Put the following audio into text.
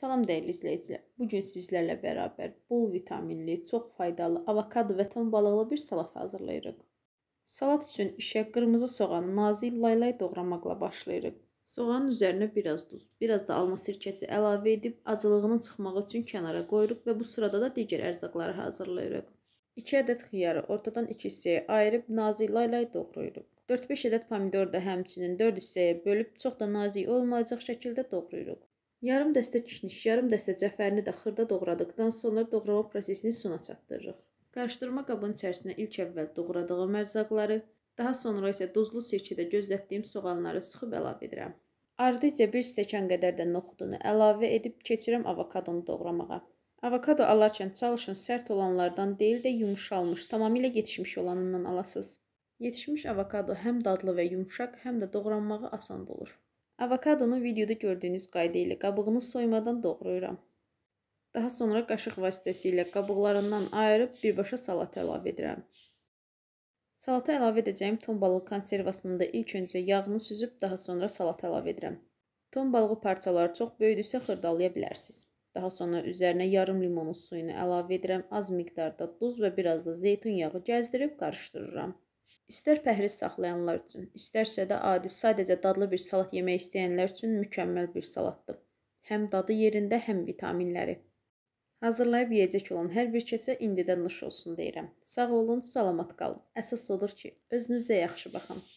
Salam dəyərli izləyicilər. Bu gün sizlərlə bərabər bol vitaminli, çox faydalı avokado və ton balıqlı bir salat hazırlayırıq. Salat üçün işə qırmızı soğanı nazik laylay doğramaqla başlayırıq. Soğanın üzərinə biraz duz, biraz da alma sirkəsi əlavə edib acılığının çıxmağı üçün kənara qoyuruq və bu sırada da digər ərzaqları hazırlayırıq. 2 ədəd xiyarı ortadan 2 hissəyə ayırıb nazik laylay doğrayırıq. 4-5 ədəd pomidor da həmçinin 4 hissəyə bölüb çox da nazik olmayacaq şəkildə doğrayırıq. Yarım dəstə kişniş, yarım dəstə cəfərini də xırda doğradıqdan sonra doğrama prosesini sona çatdırırıq. Qarışdırma qabının içərisinə ilk əvvəl doğradığım ərzaqları, daha sonra isə duzlu sirkədə gözlətdiyim soğanları sıxıb əlavə edirəm. Ardıca bir stəkan qədər də noxudunu əlavə edib keçirəm avokadonu doğramağa. Avokado alarkən çalışın sərt olanlardan deyil də yumşalmış, tamamilə yetişmiş olanından alasız. Yetişmiş avokado həm dadlı və yumşaq, həm də doğranmağı asan olur. Avokadonu videoda gördüyünüz qayda ilə qabığını soymadan doğrayıram. Daha sonra qaşıq vasitəsilə qabıqlarından ayırıb birbaşa salata əlavə edirəm. Salata əlavə edəcəyim ton balığı konservasının da ilk öncə yağını süzüb daha sonra salata əlavə edirəm. Ton balığı parçaları çox böyüdüsə xırdalaya bilərsiniz. Daha sonra üzərinə yarım limonun suyunu əlavə edirəm, az miqdarda duz və biraz da zeytun yağı gəzdirib qarışdırıram. İstər pəhriz saxlayanlar üçün, istərsə də adi sadəcə dadlı bir salat yemək istəyənlər üçün mükəmməl bir salatdır. Həm dadı yerində, həm vitaminləri. Hazırlayıb yeyəcək olan hər bir kəsə indidən nuş olsun deyirəm. Sağ olun, salamat qalın. Əsas odur ki, özünüzə yaxşı baxın.